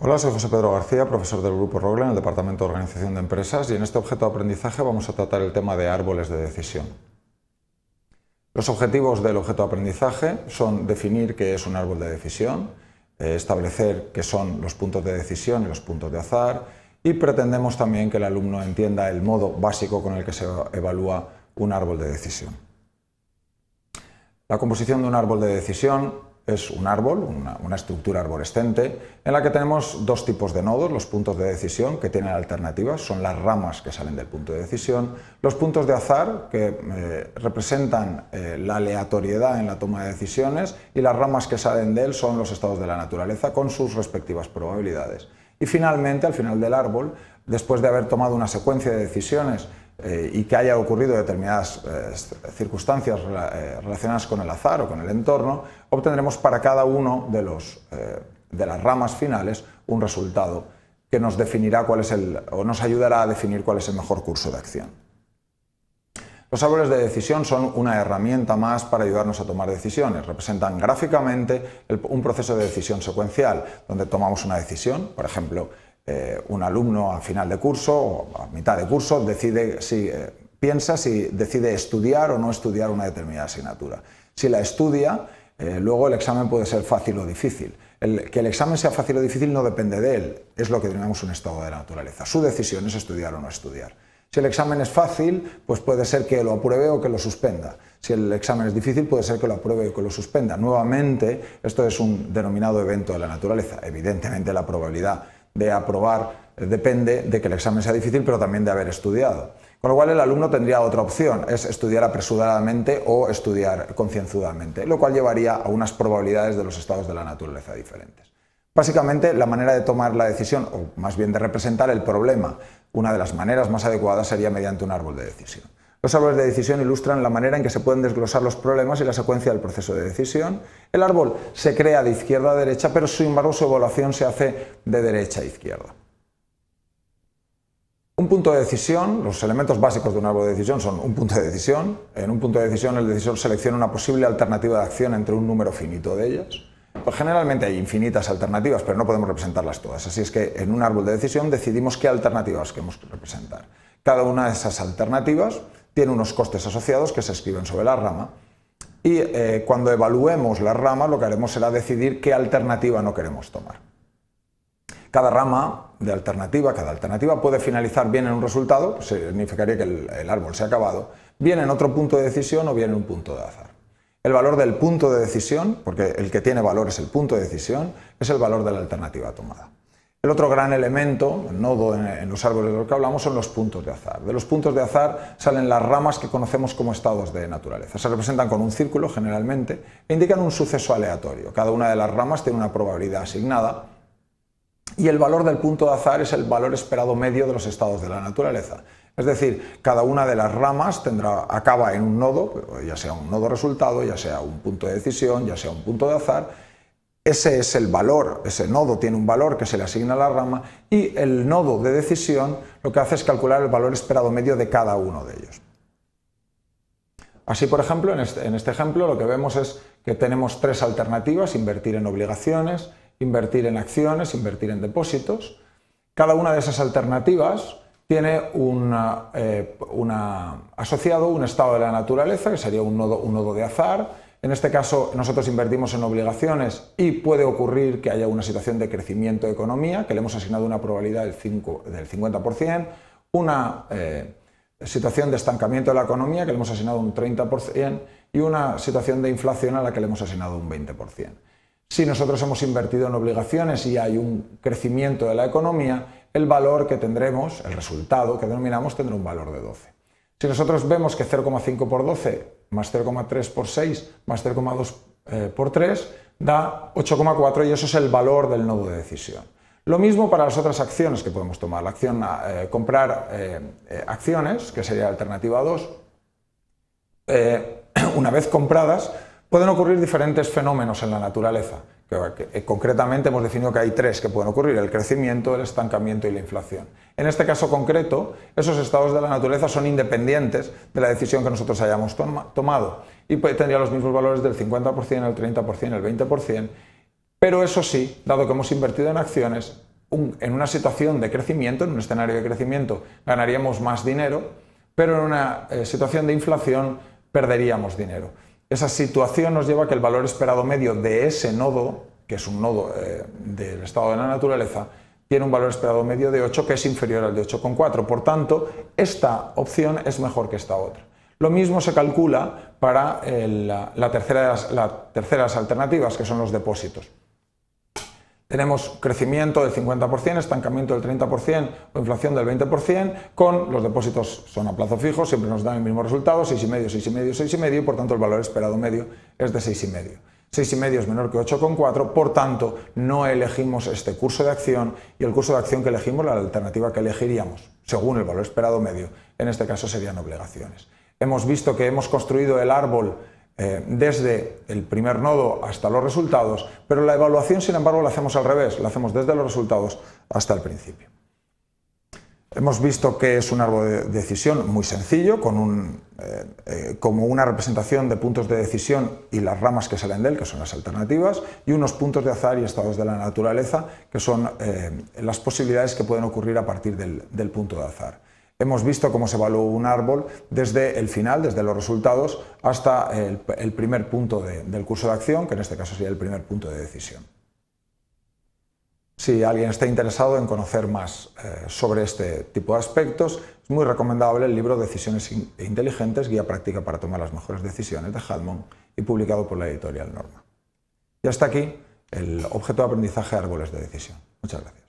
Hola, soy José Pedro García, profesor del Grupo Rogler en el Departamento de Organización de Empresas y en este objeto de aprendizaje vamos a tratar el tema de árboles de decisión. Los objetivos del objeto de aprendizaje son definir qué es un árbol de decisión, eh, establecer qué son los puntos de decisión y los puntos de azar y pretendemos también que el alumno entienda el modo básico con el que se evalúa un árbol de decisión. La composición de un árbol de decisión es un árbol, una, estructura arborescente, en la que tenemos dos tipos de nodos, los puntos de decisión que tienen alternativas, son las ramas que salen del punto de decisión, los puntos de azar que eh, representan eh, la aleatoriedad en la toma de decisiones y las ramas que salen de él son los estados de la naturaleza con sus respectivas probabilidades. Y finalmente, al final del árbol, después de haber tomado una secuencia de decisiones eh, y que haya ocurrido determinadas eh, circunstancias eh, relacionadas con el azar o con el entorno, obtendremos para cada uno de, los, de las ramas finales un resultado que nos definirá cuál es el, o nos ayudará a definir cuál es el mejor curso de acción. Los árboles de decisión son una herramienta más para ayudarnos a tomar decisiones. Representan gráficamente un proceso de decisión secuencial, donde tomamos una decisión, por ejemplo, eh, un alumno a final de curso o a mitad de curso decide si, eh, piensa si decide estudiar o no estudiar una determinada asignatura. Si la estudia, eh, luego el examen puede ser fácil o difícil. que el examen sea fácil o difícil no depende de él, es lo que denominamos un estado de la naturaleza. Su decisión es estudiar o no estudiar. Si el examen es fácil, pues puede ser que lo apruebe o que lo suspenda. Si el examen es difícil, puede ser que lo apruebe o que lo suspenda. Nuevamente, esto es un denominado evento de la naturaleza. Evidentemente, la probabilidad de aprobar eh, depende de que el examen sea difícil, pero también de haber estudiado. Con lo cual el alumno tendría otra opción, es estudiar apresuradamente o estudiar concienzudamente, lo cual llevaría a unas probabilidades de los estados de la naturaleza diferentes. Básicamente, la manera de tomar la decisión, o más bien de representar el problema, una de las maneras más adecuadas sería mediante un árbol de decisión. Los árboles de decisión ilustran la manera en que se pueden desglosar los problemas y la secuencia del proceso de decisión. El árbol se crea de izquierda a derecha, pero sin embargo su evaluación se hace de derecha a izquierda. Un punto de decisión, los elementos básicos de un árbol de decisión son un punto de decisión. En un punto de decisión el decisor selecciona una posible alternativa de acción entre un número finito de ellas. Pues generalmente hay infinitas alternativas, pero no podemos representarlas todas. Así es que en un árbol de decisión decidimos qué alternativas queremos representar. Cada una de esas alternativas tiene unos costes asociados que se escriben sobre la rama. Y eh, cuando evaluemos la rama lo que haremos será decidir qué alternativa no queremos tomar. Cada rama de alternativa, cada alternativa puede finalizar bien en un resultado, pues, eh, significaría que el, el, árbol se ha acabado, bien en otro punto de decisión o bien en un punto de azar. El valor del punto de decisión, porque el que tiene valor es el punto de decisión, es el valor de la alternativa tomada. El otro gran elemento, el nodo en, los árboles de los que hablamos, son los puntos de azar. De los puntos de azar salen las ramas que conocemos como estados de naturaleza. Se representan con un círculo generalmente e indican un suceso aleatorio. Cada una de las ramas tiene una probabilidad asignada y el valor del punto de azar es el valor esperado medio de los estados de la naturaleza. Es decir, cada una de las ramas tendrá, acaba en un nodo, ya sea un nodo resultado, ya sea un punto de decisión, ya sea un punto de azar, ese es el valor, ese nodo tiene un valor que se le asigna a la rama y el nodo de decisión lo que hace es calcular el valor esperado medio de cada uno de ellos. Así, por ejemplo, en este, este ejemplo lo que vemos es que tenemos tres alternativas, invertir en obligaciones, invertir en acciones, invertir en depósitos. Cada una de esas alternativas tiene un eh, asociado un estado de la naturaleza, que sería un nodo de azar, en este caso, nosotros invertimos en obligaciones y puede ocurrir que haya una situación de crecimiento de economía, que le hemos asignado una probabilidad del, 50%, una eh, situación de estancamiento de la economía, que le hemos asignado un 30%, y una situación de inflación a la que le hemos asignado un 20%. Si nosotros hemos invertido en obligaciones y hay un crecimiento de la economía, el valor que tendremos, el resultado que denominamos, tendrá un valor de 12. Si nosotros vemos que 0,5 por 12 más 0,3 por 6 más 0,2 eh, por 3 da 8,4 y eso es el valor del nodo de decisión. Lo mismo para las otras acciones que podemos tomar. La acción eh, comprar eh, acciones, que sería alternativa 2, una vez compradas, Pueden ocurrir diferentes fenómenos en la naturaleza. Eh, concretamente hemos definido que hay tres que pueden ocurrir, el crecimiento, el estancamiento y la inflación. En este caso concreto, esos estados de la naturaleza son independientes de la decisión que nosotros hayamos tomado y tendría los mismos valores del 50%, el 30%, el 20%, pero eso sí, dado que hemos invertido en acciones, en una situación de crecimiento, en un escenario de crecimiento, ganaríamos más dinero, pero en una eh, situación de inflación perderíamos dinero. Esa situación nos lleva a que el valor esperado medio de ese nodo, que es un nodo eh, del estado de la naturaleza, tiene un valor esperado medio de 8 que es inferior al de 8,4. Por tanto, esta opción es mejor que esta otra. Lo mismo se calcula para eh, la, las, terceras alternativas, que son los depósitos tenemos crecimiento del 50%, estancamiento del 30% o inflación del 20%, con los depósitos son a plazo fijo, siempre nos dan el mismo resultado, 6,5, 6,5, 6,5 y por tanto el valor esperado medio es de 6,5. 6,5 es menor que 8,4, por tanto no elegimos este curso de acción y el curso de acción que elegimos, la alternativa que elegiríamos, según el valor esperado medio, en este caso serían obligaciones. Hemos visto que hemos construido el árbol eh, desde el primer nodo hasta los resultados, pero la evaluación, sin embargo, la hacemos al revés, la hacemos desde los resultados hasta el principio. Hemos visto que es un árbol de decisión muy sencillo, con eh, eh, como una representación de puntos de decisión y las ramas que salen de él, que son las alternativas, y unos puntos de azar y estados de la naturaleza, que son las posibilidades que pueden ocurrir a partir del punto de azar hemos visto cómo se evalúa un árbol desde el final, desde los resultados, hasta el, primer punto del curso de acción, que en este caso sería el primer punto de decisión. Si alguien está interesado en conocer más eh, sobre este tipo de aspectos, es muy recomendable el libro Decisiones Inteligentes, Guía Práctica para Tomar las Mejores Decisiones de Halmon y publicado por la editorial Norma. Y hasta aquí el objeto de aprendizaje árboles de decisión. Muchas gracias.